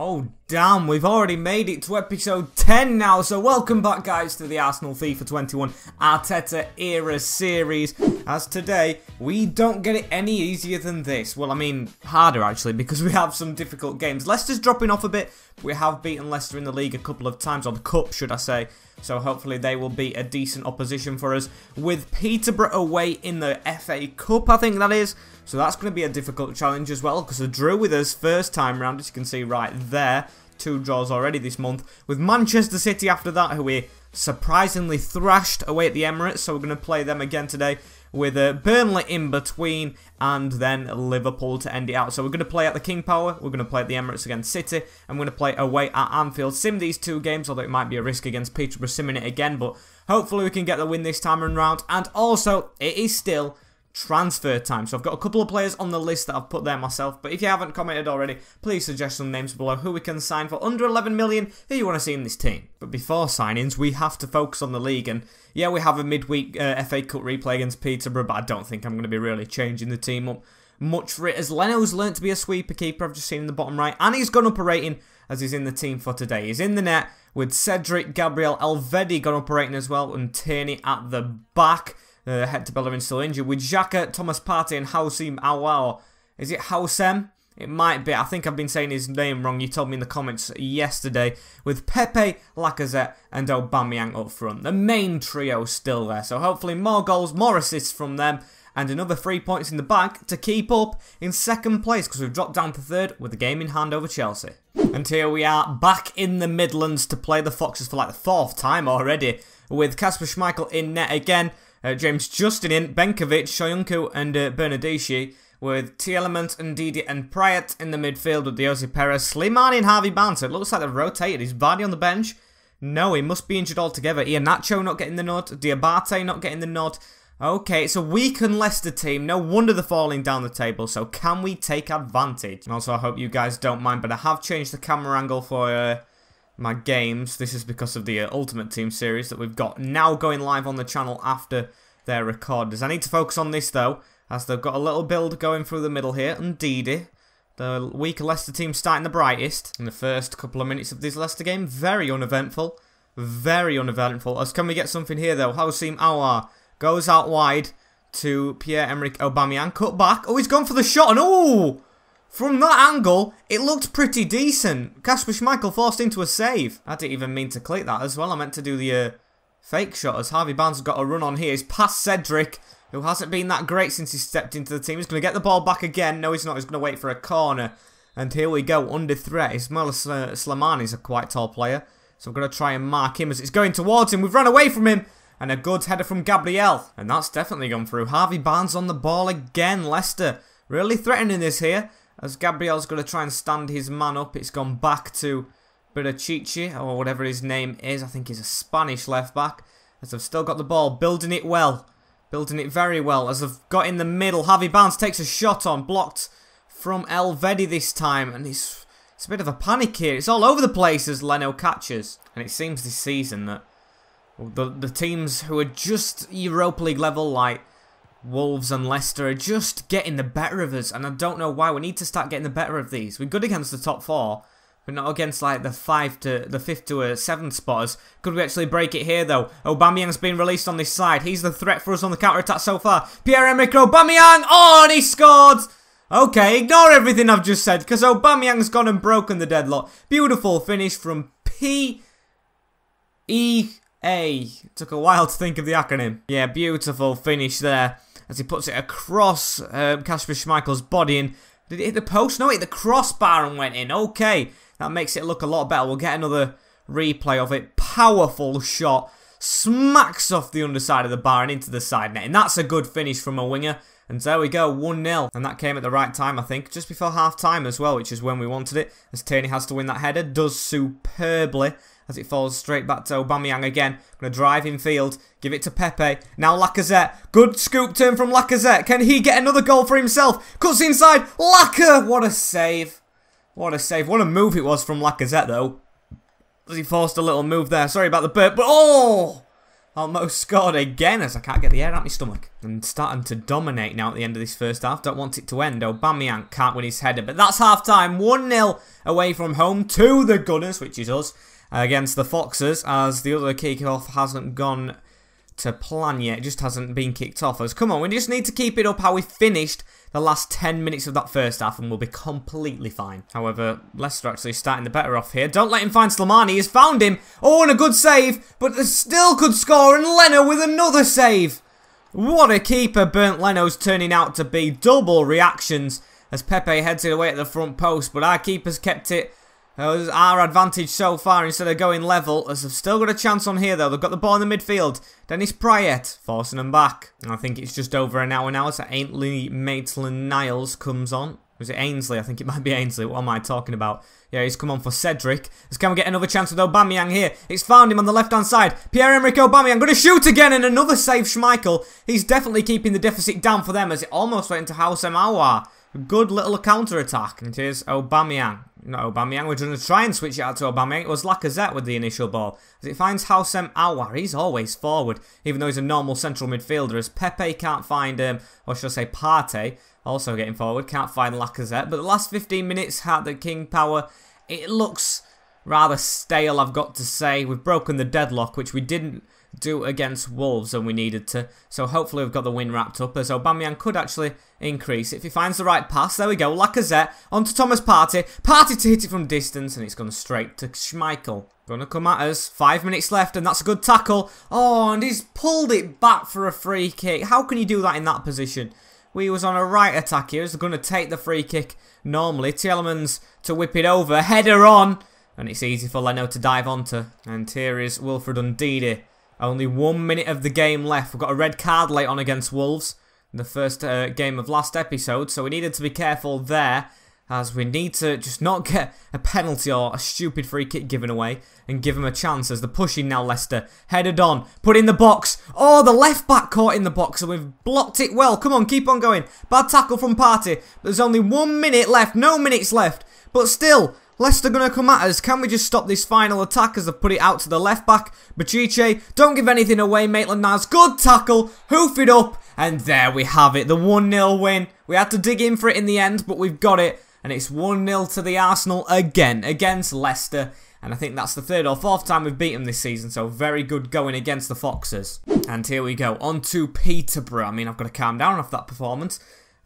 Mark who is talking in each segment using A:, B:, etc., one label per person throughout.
A: Oh damn, we've already made it to episode 10 now, so welcome back guys to the Arsenal FIFA 21 Arteta era series. As today, we don't get it any easier than this. Well, I mean, harder actually, because we have some difficult games. Leicester's dropping off a bit, we have beaten Leicester in the league a couple of times, or the cup should I say, so hopefully they will be a decent opposition for us. With Peterborough away in the FA Cup, I think that is. So that's going to be a difficult challenge as well, because the drew with us first time round, as you can see right there. Two draws already this month, with Manchester City after that, who we surprisingly thrashed away at the Emirates, so we're going to play them again today with uh, Burnley in between and then Liverpool to end it out. So we're going to play at the King Power, we're going to play at the Emirates against City, and we're going to play away at Anfield. Sim these two games, although it might be a risk against Peterborough simming it again, but hopefully we can get the win this time around. And also, it is still transfer time. So I've got a couple of players on the list that I've put there myself, but if you haven't commented already, please suggest some names below who we can sign for under 11 million who you want to see in this team. But before signings, we have to focus on the league, and yeah, we have a midweek uh, FA Cup replay against Peterborough, but I don't think I'm going to be really changing the team up much for it, as Leno's learnt to be a sweeper keeper, I've just seen in the bottom right, and he's gone up a rating as he's in the team for today. He's in the net with Cedric, Gabriel, Alvedi gone up a rating as well, and Tierney at the back. Uh, Hector Bellerin still injured. With Xhaka, Thomas Partey and Housim Awar. Is it Housem? It might be. I think I've been saying his name wrong. You told me in the comments yesterday. With Pepe, Lacazette, and Aubameyang up front. The main trio still there. So hopefully more goals, more assists from them, and another three points in the bag to keep up in second place because we've dropped down to third with the game in hand over Chelsea. And here we are back in the Midlands to play the Foxes for like the fourth time already with Casper Schmeichel in net again uh, James, James In, Benkovic, Shoyunku, and uh, Bernadeschi, with T. and Didi and Prayat in the midfield with Diose Perez, Slimani and Harvey Barnes. It looks like they've rotated. Is Vardy on the bench? No, he must be injured altogether. Nacho not getting the nod, Diabate not getting the nod. Okay, it's a weakened Leicester team. No wonder they're falling down the table. So can we take advantage? Also, I hope you guys don't mind, but I have changed the camera angle for uh, my games. This is because of the uh, Ultimate Team series that we've got now going live on the channel after their recorders. I need to focus on this though, as they've got a little build going through the middle here, and Didi. The weaker Leicester team starting the brightest in the first couple of minutes of this Leicester game. Very uneventful. Very uneventful. As can we get something here though? Housim Awar goes out wide to Pierre-Emerick Aubameyang. Cut back. Oh, he's gone for the shot and oh! From that angle, it looked pretty decent. Casper Schmeichel forced into a save. I didn't even mean to click that as well. I meant to do the uh, fake shot as Harvey Barnes got a run on here. He's past Cedric, who hasn't been that great since he stepped into the team. He's going to get the ball back again. No, he's not. He's going to wait for a corner. And here we go, under threat. Ismail Slimani is a quite tall player. So I'm going to try and mark him as it's going towards him. We've run away from him. And a good header from Gabriel. And that's definitely gone through. Harvey Barnes on the ball again. Leicester really threatening this here. As Gabriel's going to try and stand his man up, it's gone back to Berachichi, or whatever his name is. I think he's a Spanish left back. As I've still got the ball, building it well. Building it very well. As I've got in the middle, Javi Barnes takes a shot on, blocked from Elvedi this time. And it's, it's a bit of a panic here. It's all over the place as Leno catches. And it seems this season that the, the teams who are just Europa League level, like Wolves and Leicester are just getting the better of us, and I don't know why. We need to start getting the better of these. We're good against the top four, but not against like the five to the fifth to a seventh spotters. Could we actually break it here though? Aubameyang's been released on this side. He's the threat for us on the counter attack so far. Pierre-Emerick Aubameyang, oh, and he scored. Okay, ignore everything I've just said because Aubameyang's gone and broken the deadlock. Beautiful finish from P. E. A. Took a while to think of the acronym. Yeah, beautiful finish there as he puts it across um, Schmeichel's body and did it hit the post? No, it hit the crossbar and went in. Okay, that makes it look a lot better. We'll get another replay of it. Powerful shot. Smacks off the underside of the bar and into the side net. And that's a good finish from a winger. And there we go, 1-0. And that came at the right time, I think. Just before half-time as well, which is when we wanted it. As Tierney has to win that header. Does superbly as it falls straight back to Aubameyang again. Going to drive in field, give it to Pepe. Now Lacazette. Good scoop turn from Lacazette. Can he get another goal for himself? Cuts inside. Laca. What a save. What a save. What a move it was from Lacazette, though. He forced a little move there. Sorry about the burp, but oh! Almost scored again as I can't get the air out my stomach. I'm starting to dominate now at the end of this first half. Don't want it to end. Aubameyang can't win his header. But that's half-time. 1-0 away from home to the Gunners, which is us. Uh, against the Foxes as the other kickoff hasn't gone to plan yet. It just hasn't been kicked off. As come on, we just need to keep it up how we finished the last 10 minutes of that first half and we'll be completely fine. However, Leicester actually starting the better off here. Don't let him find Slomani. He's found him. Oh, and a good save, but they still could score and Leno with another save. What a keeper Burnt Leno's turning out to be. Double reactions as Pepe heads it away at the front post, but our keeper's kept it Oh, that was our advantage so far instead of going level, as they've still got a chance on here though. They've got the ball in the midfield. Dennis Pryett forcing them back. I think it's just over an hour now, so Ainsley Maitland-Niles comes on. Was it Ainsley? I think it might be Ainsley. What am I talking about? Yeah, he's come on for Cedric. Let's can we get another chance with Aubameyang here? It's found him on the left-hand side. Pierre-Emerick Aubameyang going to shoot again and another save Schmeichel. He's definitely keeping the deficit down for them as it almost went into House Good little counter-attack. It is Aubameyang not Aubameyang. We're going to try and switch it out to Aubameyang. It was Lacazette with the initial ball. As it finds Hausem Awar, he's always forward, even though he's a normal central midfielder. As Pepe can't find, him, um, or should I say Partey, also getting forward, can't find Lacazette. But the last 15 minutes had the King power. It looks rather stale, I've got to say. We've broken the deadlock, which we didn't do against Wolves than we needed to. So hopefully we've got the win wrapped up as Aubameyang could actually increase. If he finds the right pass, there we go. Lacazette onto Thomas Partey. Partey to hit it from distance and it's gone straight to Schmeichel. Gonna come at us. Five minutes left and that's a good tackle. Oh, and he's pulled it back for a free kick. How can you do that in that position? We was on a right attack here. He's going to take the free kick normally. Tielemans to whip it over. Header on. And it's easy for Leno to dive onto. And here is Wilfred Undidi only one minute of the game left. We've got a red card late on against Wolves in the first uh, game of last episode, so we needed to be careful there as we need to just not get a penalty or a stupid free kick given away and give them a chance as they're pushing now Leicester. Headed on, put in the box. Oh, the left back caught in the box and we've blocked it well. Come on, keep on going. Bad tackle from Party, but there's only one minute left, no minutes left. But still, Leicester going to come at us. Can we just stop this final attack as they put it out to the left back? Bachiche, don't give anything away. Maitland Niles, good tackle. Hoof it up. And there we have it. The 1-0 win. We had to dig in for it in the end, but we've got it. And it's 1-0 to the Arsenal again, against Leicester. And I think that's the third or fourth time we've beaten them this season, so very good going against the Foxes. And here we go, on to Peterborough. I mean, I've got to calm down after that performance.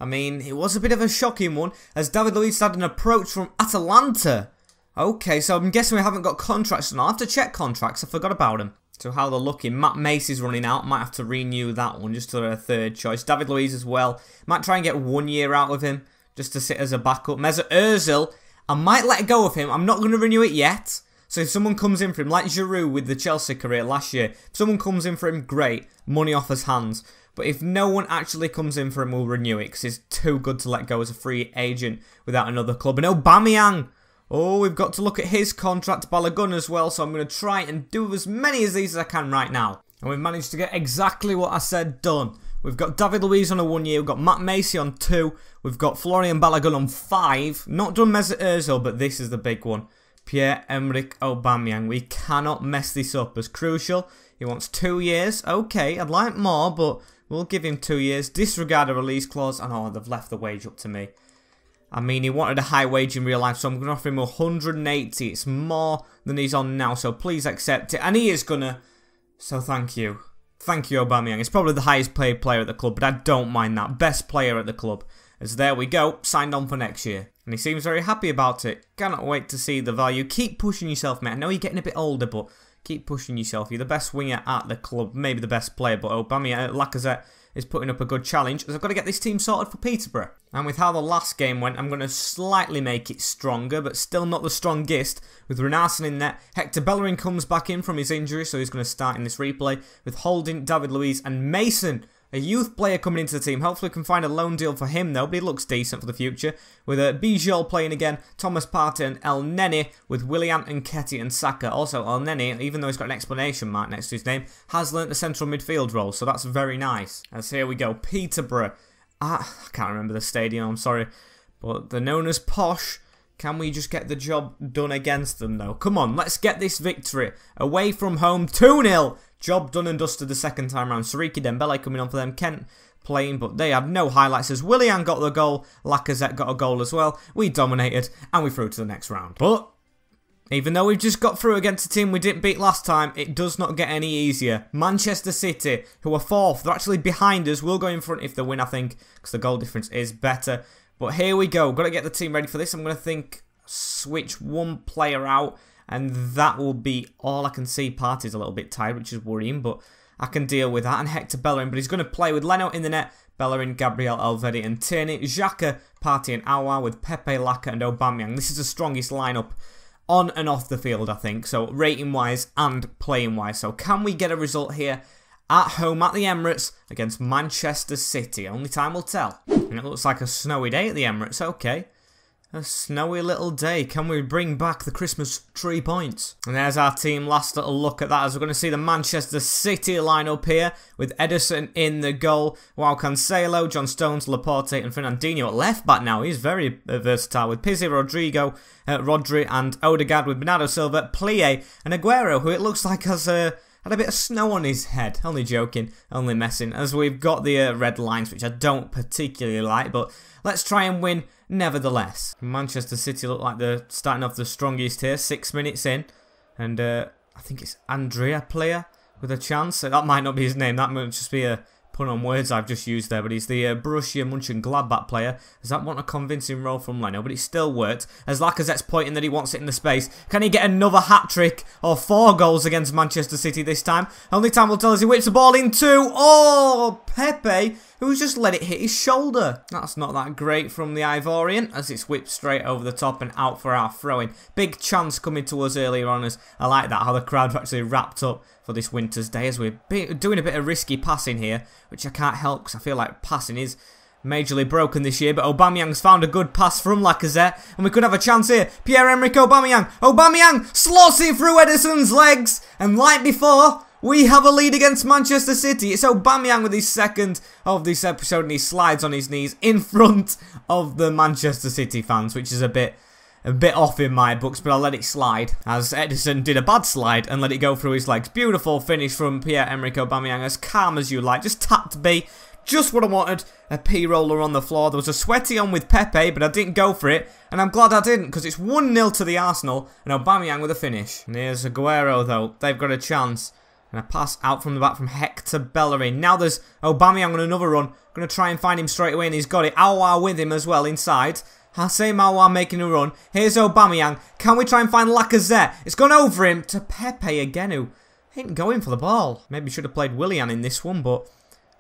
A: I mean, it was a bit of a shocking one, as David Luiz had an approach from Atalanta. Okay, so I'm guessing we haven't got contracts, and i have to check contracts, I forgot about them. So how they're looking. Matt Mace running out. Might have to renew that one just to a third choice. David Luiz as well. Might try and get one year out of him just to sit as a backup. Meza Özil, I might let go of him. I'm not going to renew it yet. So if someone comes in for him, like Giroud with the Chelsea career last year, if someone comes in for him, great, money off his hands. But if no one actually comes in for him, we'll renew it because he's too good to let go as a free agent without another club. And Aubameyang, oh, we've got to look at his contract, Balogun as well. So I'm going to try and do as many as these as I can right now. And we've managed to get exactly what I said done. We've got David Luiz on a one year, we've got Matt Macy on two, we've got Florian Balogun on five. Not done Mesut Ozil, but this is the big one. Pierre-Emerick Aubameyang. We cannot mess this up as crucial. He wants two years. Okay, I'd like more, but we'll give him two years. Disregard a release clause. And oh, they've left the wage up to me. I mean, he wanted a high wage in real life, so I'm going to offer him 180. It's more than he's on now, so please accept it. And he is going to... So thank you. Thank you, Aubameyang. It's probably the highest paid player at the club, but I don't mind that. Best player at the club. As there we go, signed on for next year and he seems very happy about it. Cannot wait to see the value. Keep pushing yourself, mate. I know you're getting a bit older, but keep pushing yourself. You're the best winger at the club, maybe the best player, but Aubameyang, uh, Lacazette is putting up a good challenge as I've got to get this team sorted for Peterborough. And with how the last game went, I'm going to slightly make it stronger, but still not the strongest. With Renarsen in net, Hector Bellerin comes back in from his injury, so he's going to start in this replay with Holding, David Luiz and Mason a youth player coming into the team. Hopefully we can find a loan deal for him though, but he looks decent for the future. With uh, Bijol playing again, Thomas Partey and El Neni with William and Ketty and Saka. Also, El Neni, even though he's got an explanation mark next to his name, has learnt the central midfield role, so that's very nice. And so here we go, Peterborough. Ah, I can't remember the stadium, I'm sorry. But they're known as Posh. Can we just get the job done against them, though? Come on, let's get this victory. Away from home, 2-0 Job done and dusted the second time round. Sariki Dembele coming on for them. Kent playing, but they had no highlights. As Willian got the goal, Lacazette got a goal as well. We dominated and we threw to the next round. But even though we've just got through against a team we didn't beat last time, it does not get any easier. Manchester City, who are fourth, they're actually behind us. We'll go in front if they win, I think, because the goal difference is better. But here we go. Got to get the team ready for this. I'm going to think switch one player out and that will be all I can see. Party's a little bit tired, which is worrying, but I can deal with that. And Hector Bellerin, but he's going to play with Leno in the net, Bellerin, Gabriel, Alvedi, and Tierney, Xhaka, Party, and Awa with Pepe, Laka, and Aubameyang. This is the strongest lineup on and off the field, I think. So rating wise and playing wise. So can we get a result here? At home at the Emirates against Manchester City. Only time will tell. And it looks like a snowy day at the Emirates. Okay. A snowy little day. Can we bring back the Christmas tree points? And there's our team. Last little look at that as we're going to see the Manchester City line up here with Edison in the goal. While Cancelo, John Stones, Laporte and Fernandinho at left back now. He's very versatile with Pizzi, Rodrigo, uh, Rodri and Odegaard with Bernardo Silva, Plie and Aguero who it looks like has a... Uh, had a bit of snow on his head. Only joking, only messing. As we've got the uh, red lines, which I don't particularly like, but let's try and win Nevertheless, Manchester City look like they're starting off the strongest here, six minutes in. And uh, I think it's Andrea Player with a chance. That might not be his name, that might just be a pun on words I've just used there, but he's the uh, Borussia Mönchengladbach player. Does that want a convincing role from Leno? But it still worked, as Lacazette's pointing that he wants it in the space. Can he get another hat-trick or four goals against Manchester City this time? Only time will tell as he whips the ball in two. Oh, Pepe, who's just let it hit his shoulder. That's not that great from the Ivorian, as it's whipped straight over the top and out for our throwing. Big chance coming to us earlier on as I like that, how the crowd actually wrapped up for this winter's day as we're doing a bit of risky passing here, which I can't help because I feel like passing is majorly broken this year, but Aubameyang's found a good pass from Lacazette, and we could have a chance here. Pierre-Emerick Aubameyang, Aubameyang slots it through Edison's legs, and like before, we have a lead against Manchester City. It's Aubameyang with his second of this episode and he slides on his knees in front of the Manchester City fans, which is a bit a bit off in my books, but I'll let it slide. As Edison did a bad slide and let it go through his legs. Beautiful finish from Pierre-Emerick Aubameyang, as calm as you like. Just tapped B. Just what I wanted, a P-roller on the floor. There was a sweaty on with Pepe, but I didn't go for it. And I'm glad I didn't, because it's 1-0 to the Arsenal, and Aubameyang with a finish. And here's Aguero, though. They've got a chance. And a pass out from the back from Hector Bellerin. Now there's Aubameyang on another run. Going to try and find him straight away and he's got it. Awa with him as well inside. Hassan Awa making a run. Here's Aubameyang. Can we try and find Lacazette? It's gone over him to Pepe again who ain't going for the ball. Maybe should have played Willian in this one but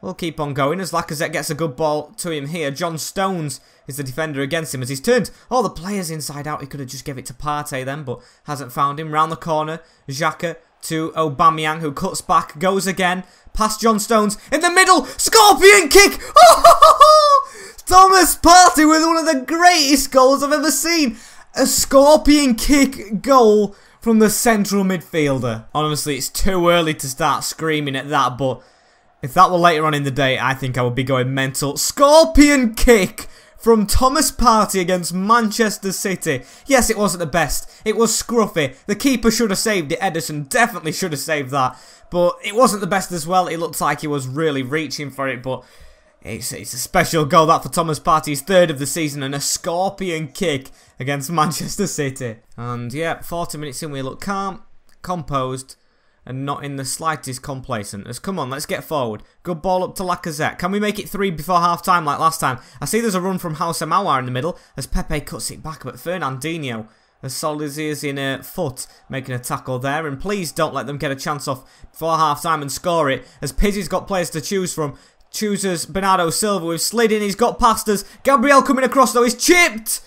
A: we'll keep on going as Lacazette gets a good ball to him here. John Stones is the defender against him as he's turned all the players inside out. He could have just gave it to Partey then but hasn't found him. Round the corner, Xhaka to Aubameyang, who cuts back, goes again, past John Stones, in the middle, scorpion kick! Thomas Partey with one of the greatest goals I've ever seen! A scorpion kick goal from the central midfielder. Honestly, it's too early to start screaming at that, but if that were later on in the day, I think I would be going mental. Scorpion kick from Thomas Party against Manchester City. Yes, it wasn't the best. It was scruffy. The keeper should have saved it. Edison definitely should have saved that. But it wasn't the best as well. It looked like he was really reaching for it, but it's, it's a special goal that for Thomas Party's third of the season and a scorpion kick against Manchester City. And yeah, 40 minutes in, we look calm, composed, and not in the slightest complacent. As come on, let's get forward. Good ball up to Lacazette. Can we make it three before half time like last time? I see there's a run from House Amawar in the middle as Pepe cuts it back, but Fernandinho as solid as he is in a foot, making a tackle there. And please don't let them get a chance off before half time and score it, as Pizzi's got players to choose from. Chooses Bernardo Silva, we've slid in, he's got past us. Gabriel coming across though, he's chipped!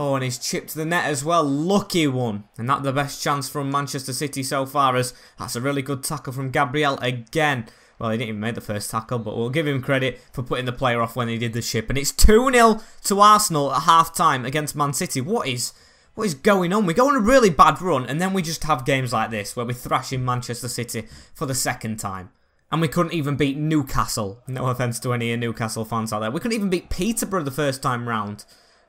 A: Oh, and he's chipped the net as well. Lucky one. And that's the best chance from Manchester City so far as that's a really good tackle from Gabriel again. Well, he didn't even make the first tackle, but we'll give him credit for putting the player off when he did the chip. And it's 2-0 to Arsenal at half-time against Man City. What is... What is going on? We go on a really bad run, and then we just have games like this where we're thrashing Manchester City for the second time. And we couldn't even beat Newcastle. No offence to any Newcastle fans out there. We couldn't even beat Peterborough the first time round.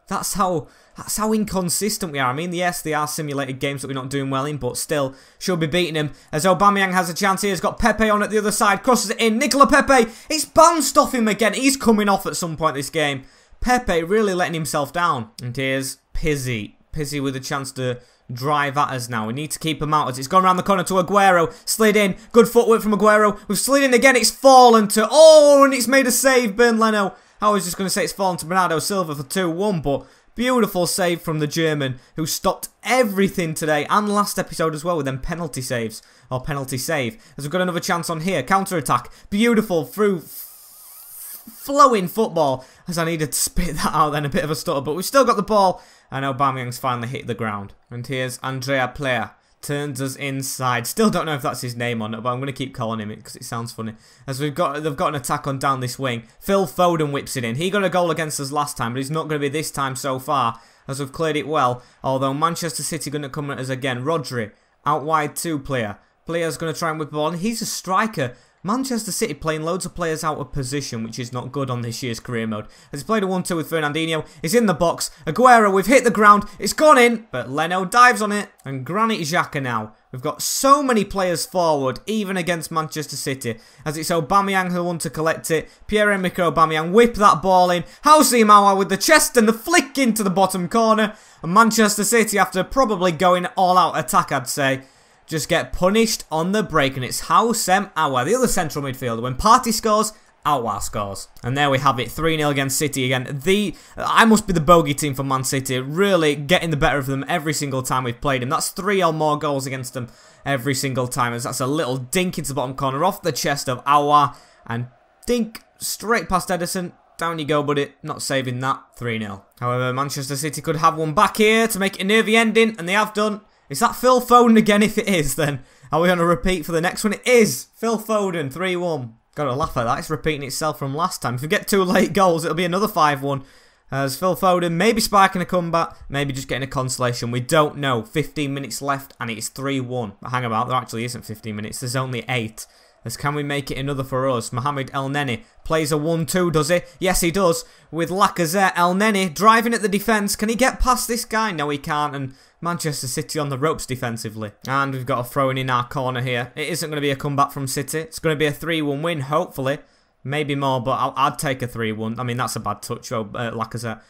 A: That's how that's how inconsistent we are. I mean, yes, they are simulated games that we're not doing well in, but still, should be beating him. As Aubameyang has a chance here, he's got Pepe on at the other side, crosses it in. Nicola Pepe, it's bounced off him again. He's coming off at some point this game. Pepe really letting himself down. And here's Pizzi. Pizzi with a chance to drive at us now. We need to keep him out. As It's gone around the corner to Aguero. Slid in. Good footwork from Aguero. We've slid in again. It's fallen to... Oh, and it's made a save, Ben Leno. I was just going to say it's fallen to Bernardo Silva for 2-1, but beautiful save from the German who stopped everything today and last episode as well with them penalty saves, or penalty save, as we've got another chance on here. Counter-attack, beautiful through flowing football, as I needed to spit that out then, a bit of a stutter, but we've still got the ball, and Aubameyang's finally hit the ground. And here's Andrea Player turns us inside. Still don't know if that's his name or not, but I'm going to keep calling him it because it sounds funny. As we've got, they've got an attack on down this wing. Phil Foden whips it in. He got a goal against us last time, but he's not going to be this time so far, as we've cleared it well. Although Manchester City going to come at us again. Rodri, out wide two player. Player's going to try and whip the ball, and he's a striker. Manchester City playing loads of players out of position, which is not good on this year's career mode. As he played a 1-2 with Fernandinho, it's in the box. Aguero, we've hit the ground, it's gone in, but Leno dives on it. And Granit Xhaka now. We've got so many players forward, even against Manchester City. As it's Aubameyang who want to collect it. Pierre-Emerick Aubameyang whip that ball in. Halsey Mawa with the chest and the flick into the bottom corner. And Manchester City after probably going all-out attack, I'd say just get punished on the break, and it's Hausem Awa, the other central midfielder. When Party scores, Awa scores. And there we have it, 3-0 against City again. The I must be the bogey team for Man City, really getting the better of them every single time we've played them. That's three or more goals against them every single time, as that's a little dink into the bottom corner, off the chest of Awa, and dink straight past Edison, down you go, buddy. Not saving that. 3 0. However, Manchester City could have one back here to make it near the ending, and they have done. Is that Phil Foden again? If it is, then are we gonna repeat for the next one? It is Phil Foden, 3-1. Gotta laugh at that. It's repeating itself from last time. If we get two late goals, it'll be another 5-1. As Phil Foden maybe sparking a comeback, maybe just getting a consolation. We don't know. 15 minutes left and it's 3-1. hang about, there actually isn't 15 minutes. There's only 8 as can we make it another for us? Mohamed El Neni plays a 1-2, does he? Yes, he does. With Lacazette, El Neni driving at the defence. Can he get past this guy? No, he can't. And Manchester City on the ropes defensively. And we've got a throw in in our corner here. It isn't going to be a comeback from City. It's going to be a 3-1 win, hopefully. Maybe more, but i would take a 3-1. I mean, that's a bad touch, oh, uh, Lacazette.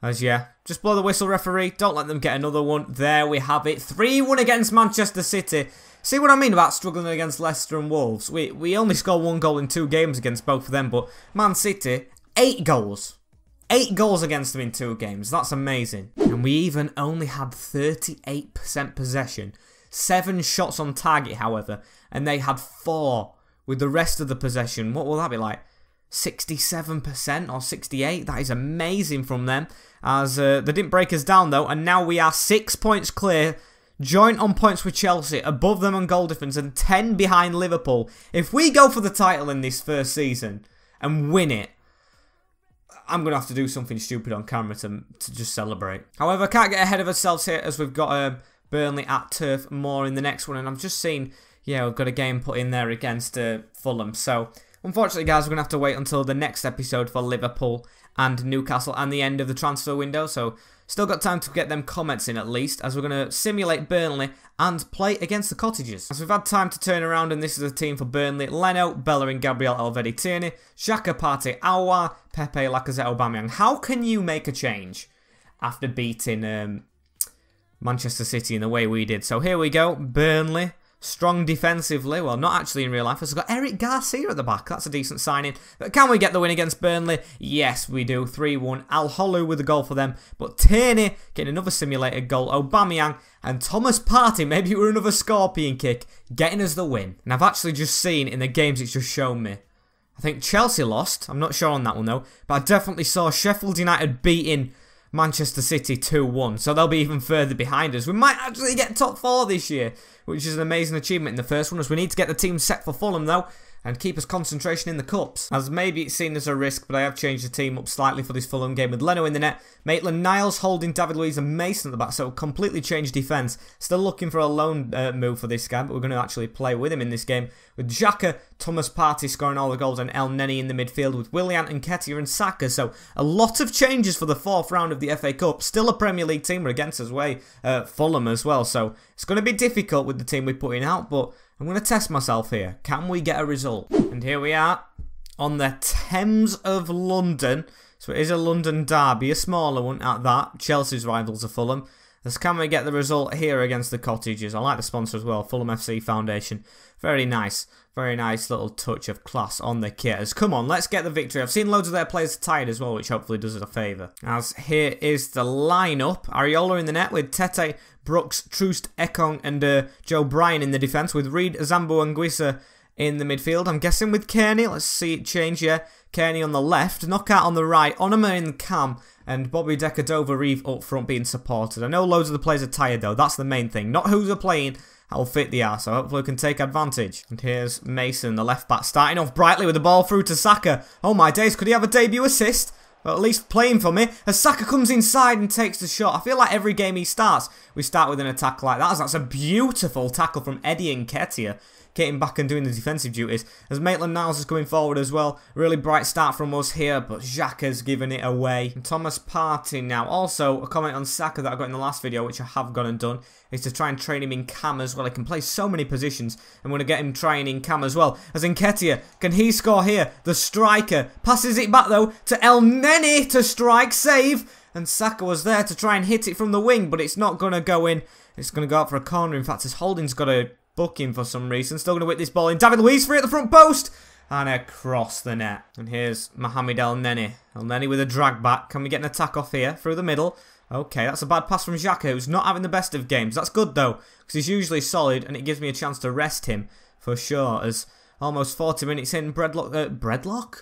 A: As yeah, just blow the whistle, referee. Don't let them get another one. There we have it. 3-1 against Manchester City. See what I mean about struggling against Leicester and Wolves? We, we only scored one goal in two games against both of them, but Man City, eight goals. Eight goals against them in two games. That's amazing. And we even only had 38% possession. Seven shots on target, however, and they had four with the rest of the possession. What will that be like? 67% or 68. That is amazing from them. As uh, they didn't break us down though, and now we are six points clear joint on points with Chelsea, above them on goal difference, and 10 behind Liverpool. If we go for the title in this first season and win it, I'm going to have to do something stupid on camera to, to just celebrate. However, I can't get ahead of ourselves here as we've got um, Burnley at Turf Moor in the next one. And I've just seen, yeah, we've got a game put in there against uh, Fulham. So, unfortunately, guys, we're going to have to wait until the next episode for Liverpool and Newcastle and the end of the transfer window. So, Still got time to get them comments in at least, as we're going to simulate Burnley and play against the Cottagers. As we've had time to turn around, and this is the team for Burnley. Leno, Bellerin, Gabriel, Alvedi, Tierney, Shaka, Partey, Awa, Pepe, Lacazette, Aubameyang. How can you make a change after beating um, Manchester City in the way we did? So here we go, Burnley strong defensively. Well, not actually in real life. It's got Eric Garcia at the back. That's a decent signing. But can we get the win against Burnley? Yes, we do. 3-1. Al Holu with a goal for them. But Tierney getting another simulated goal. Aubameyang and Thomas Party, maybe it were another scorpion kick, getting us the win. And I've actually just seen in the games it's just shown me. I think Chelsea lost. I'm not sure on that one, though. But I definitely saw Sheffield United beating Manchester City 2-1. So they'll be even further behind us. We might actually get top four this year, which is an amazing achievement in the first one. As we need to get the team set for Fulham though and keep his concentration in the cups. As maybe it's seen as a risk, but I have changed the team up slightly for this Fulham game with Leno in the net, Maitland Niles holding David Luiz and Mason at the back, so completely changed defence. Still looking for a loan uh, move for this guy, but we're going to actually play with him in this game. With Xhaka, Thomas Partey scoring all the goals, and El Neni in the midfield with Willian and Ketia and Saka. So a lot of changes for the fourth round of the FA Cup. Still a Premier League team, we're against us way uh, Fulham as well, so it's going to be difficult with the team we're putting out, but I'm going to test myself here. Can we get a result? And here we are on the Thames of London. So it is a London derby, a smaller one at that. Chelsea's rivals are Fulham. As can we get the result here against the cottages? I like the sponsor as well, Fulham FC Foundation. Very nice. Very nice little touch of class on the kit. As come on, let's get the victory. I've seen loads of their players tired as well, which hopefully does us a favour. As here is the lineup: Ariola in the net with Tete, Brooks, Troost, Ekong, and uh, Joe Bryan in the defence, with Reed, Zambo, Guisa in the midfield. I'm guessing with Kearney. Let's see it change here. Kearney on the left, Knockout on the right, Onoma in the cam, and Bobby Decker, Dover, Reeve up front being supported. I know loads of the players are tired though. That's the main thing. Not who's are playing, how fit they are. So hopefully we can take advantage. And here's Mason, the left back, starting off brightly with the ball through to Saka. Oh my days, could he have a debut assist? Or at least playing for me. As Saka comes inside and takes the shot. I feel like every game he starts, we start with an attack like that. That's a beautiful tackle from Eddie and Ketia getting back and doing the defensive duties. As Maitland-Niles is coming forward as well, really bright start from us here, but Xhaka's giving it away. And Thomas Partey now. Also, a comment on Saka that I got in the last video, which I have gone and done, is to try and train him in cam as well. He can play so many positions, and we going to get him trying in cam as well. As Nketiah, can he score here? The striker passes it back though to El Neni to strike, save and Saka was there to try and hit it from the wing, but it's not going to go in. It's going to go out for a corner. In fact, his holding's got to Booking for some reason. Still going to whip this ball in. David Luiz free at the front post. And across the net. And here's Mohamed El Neni. El Neni with a drag back. Can we get an attack off here? Through the middle. Okay, that's a bad pass from Xhaka, who's not having the best of games. That's good, though, because he's usually solid, and it gives me a chance to rest him, for sure, as almost 40 minutes in, Breadlock... Uh, breadlock?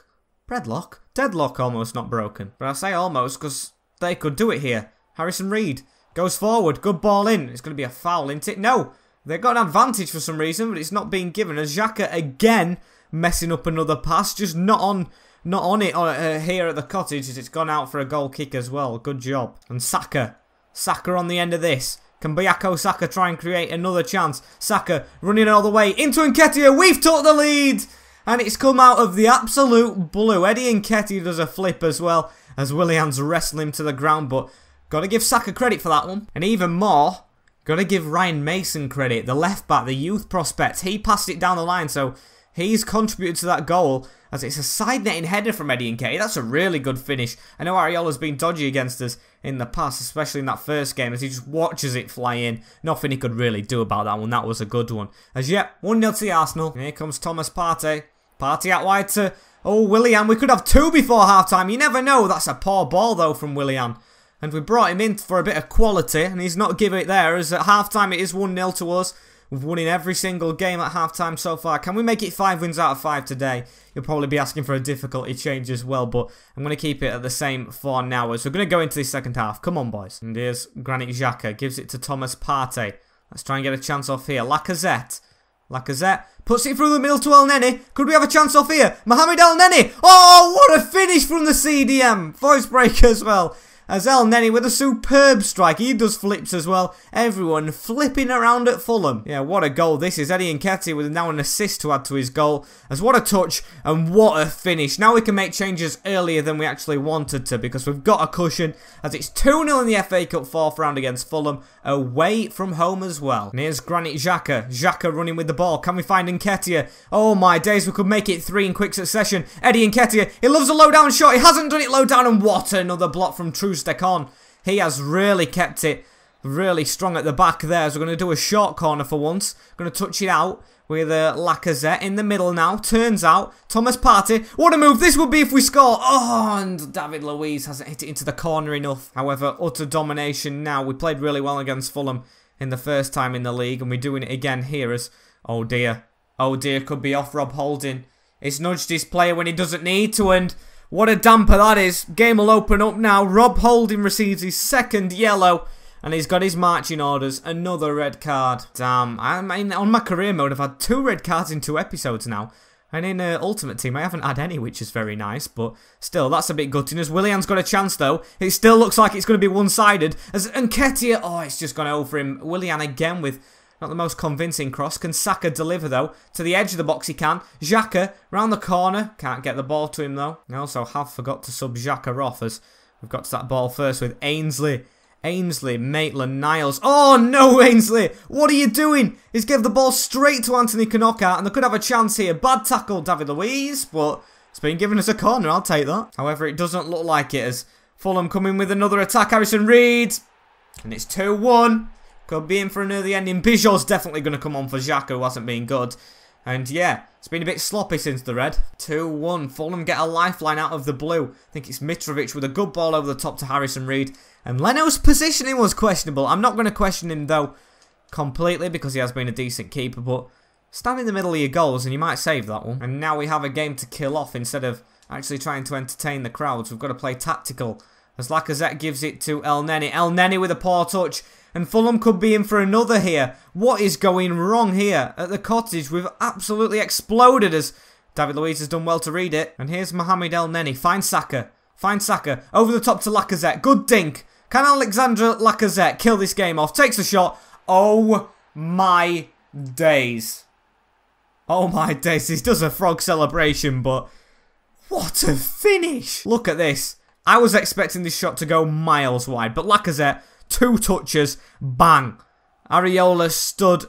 A: Breadlock? Deadlock almost not broken. But I say almost, because they could do it here. Harrison Reed goes forward. Good ball in. It's going to be a foul, isn't it? No! They've got an advantage for some reason, but it's not being given. As Xhaka again messing up another pass, just not on not on it uh, uh, here at the cottage as it's gone out for a goal kick as well. Good job. And Saka. Saka on the end of this. Can Bayako Saka try and create another chance? Saka running all the way into Nketiah. We've took the lead! And it's come out of the absolute blue. Eddie Nketiah does a flip as well as Willian's wrestling him to the ground. But got to give Saka credit for that one. And even more, Gotta give Ryan Mason credit, the left back, the youth prospect. He passed it down the line, so he's contributed to that goal as it's a side netting header from Eddie and Kay. That's a really good finish. I know Ariola's been dodgy against us in the past, especially in that first game, as he just watches it fly in. Nothing he could really do about that one. That was a good one. As yet, 1 0 to the Arsenal. And here comes Thomas Partey. Partey out wide to. Oh, Willian. We could have two before half time. You never know. That's a poor ball, though, from Willian and we brought him in for a bit of quality, and he's not giving it there. As at halftime, it is 1 0 to us. We've won in every single game at halftime so far. Can we make it five wins out of five today? You'll probably be asking for a difficulty change as well, but I'm going to keep it at the same for now as we're going to go into the second half. Come on, boys. And here's Granit Xhaka. Gives it to Thomas Partey. Let's try and get a chance off here. Lacazette. Lacazette puts it through the middle to El Neni. Could we have a chance off here? Mohamed El Neni. Oh, what a finish from the CDM. Voice break as well. As El Nenny with a superb strike. He does flips as well. Everyone flipping around at Fulham. Yeah, what a goal this is. Eddie Nketiah with now an assist to add to his goal. As what a touch and what a finish. Now we can make changes earlier than we actually wanted to because we've got a cushion as it's 2-0 in the FA Cup fourth round against Fulham away from home as well. And here's Granit Xhaka. Xhaka running with the ball. Can we find Nketiah? Oh my days, we could make it three in quick succession. Eddie Nketiah, he loves a low down shot. He hasn't done it low down and what another block from True Uzbek on. He has really kept it really strong at the back there. So we're going to do a short corner for once. Going to touch it out with uh, Lacazette in the middle now. Turns out, Thomas Partey, what a move this would be if we score. Oh, and David Luiz hasn't hit it into the corner enough. However, utter domination now. We played really well against Fulham in the first time in the league, and we're doing it again here as, oh dear, oh dear, could be off Rob Holding. It's nudged his player when he doesn't need to, and what a damper that is. Game will open up now. Rob Holding receives his second yellow. And he's got his marching orders. Another red card. Damn. I mean, on my career mode, I've had two red cards in two episodes now. And in uh, Ultimate Team, I haven't had any, which is very nice. But still, that's a bit gutting. As Willian's got a chance, though. It still looks like it's going to be one-sided. As Nketiah... Oh, it's just gone over him. Willian again with not the most convincing cross. Can Saka deliver, though? To the edge of the box, he can. Xhaka, round the corner. Can't get the ball to him, though. I also have forgot to sub Xhaka off as we've got to that ball first with Ainsley. Ainsley, Maitland, Niles. Oh, no, Ainsley. What are you doing? He's gave the ball straight to Anthony Kanocka, and they could have a chance here. Bad tackle, David Luiz, but it's been given us a corner. I'll take that. However, it doesn't look like it as Fulham coming with another attack. Harrison Reed. And it's 2-1. Could be in for an early ending. end. Bijot's definitely going to come on for Xhaka, who hasn't been good. And yeah, it's been a bit sloppy since the red. 2-1. Fulham get a lifeline out of the blue. I think it's Mitrovic with a good ball over the top to Harrison Reed. And Leno's positioning was questionable. I'm not going to question him, though, completely, because he has been a decent keeper. But stand in the middle of your goals, and you might save that one. And now we have a game to kill off instead of actually trying to entertain the crowds. We've got to play tactical. As Lacazette gives it to El Neni. El Neni with a poor touch. And Fulham could be in for another here. What is going wrong here? At the cottage, we've absolutely exploded as David Luiz has done well to read it. And here's Mohamed El Neni. Find Saka. Find Saka. Over the top to Lacazette. Good dink. Can Alexandra Lacazette kill this game off? Takes a shot. Oh my days. Oh my days. This does a frog celebration, but what a finish. Look at this. I was expecting this shot to go miles wide, but Lacazette two touches, bang. Ariola stood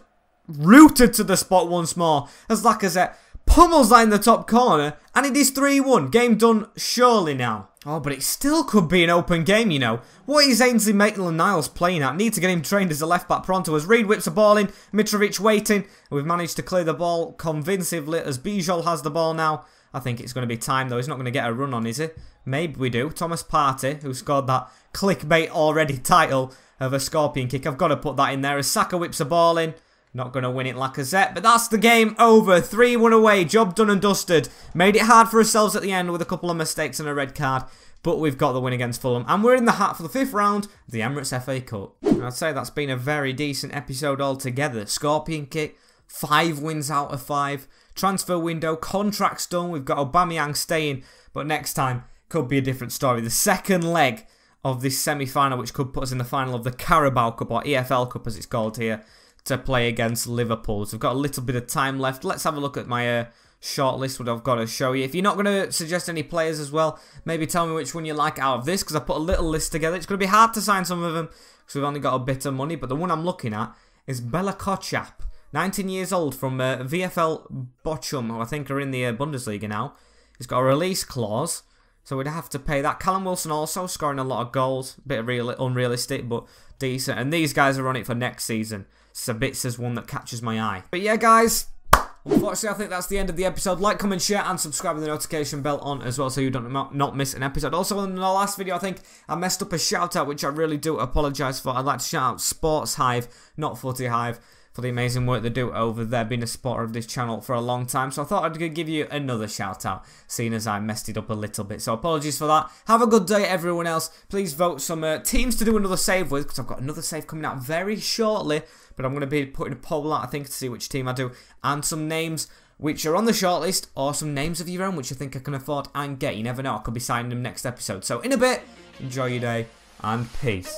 A: rooted to the spot once more as Lacazette pummels that in the top corner and it is 3-1. Game done surely now. Oh, but it still could be an open game, you know. What is Ainsley Maitland-Niles playing at? Need to get him trained as a left-back pronto as Reid whips the ball in, Mitrovic waiting. We've managed to clear the ball convincingly as Bijol has the ball now. I think it's going to be time, though. He's not going to get a run on, is he? Maybe we do. Thomas Partey, who scored that clickbait already title of a scorpion kick. I've got to put that in there. As Saka whips a ball in. Not going to win it Lacazette, but that's the game over. 3-1 away, job done and dusted. Made it hard for ourselves at the end with a couple of mistakes and a red card, but we've got the win against Fulham. And we're in the hat for the fifth round of the Emirates FA Cup. And I'd say that's been a very decent episode altogether. Scorpion kick, five wins out of five. Transfer window, contracts done. We've got Aubameyang staying, but next time could be a different story. The second leg of this semi-final, which could put us in the final of the Carabao Cup or EFL Cup as it's called here, to play against Liverpool. So we've got a little bit of time left. Let's have a look at my. Uh, short list what I've got to show you. If you're not going to suggest any players as well, maybe tell me which one you like out of this because I put a little list together. It's going to be hard to sign some of them because we've only got a bit of money, but the one I'm looking at is Bella Kochap. 19 years old from uh, VFL Bochum, who I think are in the uh, Bundesliga now. He's got a release clause, so we'd have to pay that. Callum Wilson also scoring a lot of goals, a bit real, unrealistic, but decent. And these guys are on it for next season. Sabitz is one that catches my eye. But yeah, guys, Unfortunately, I think that's the end of the episode. Like, comment, share, and subscribe with the notification bell on as well so you don't not miss an episode. Also, in the last video, I think I messed up a shout out, which I really do apologise for. I'd like to shout out Sports Hive, not Footy Hive for the amazing work they do over there, being a supporter of this channel for a long time. So I thought I'd give you another shout out, seeing as I messed it up a little bit. So apologies for that. Have a good day, everyone else. Please vote some uh, teams to do another save with, because I've got another save coming out very shortly. But I'm going to be putting a poll out, I think, to see which team I do, and some names which are on the shortlist, or some names of your own which I think I can afford and get. You never know, I could be signing them next episode. So in a bit, enjoy your day, and peace.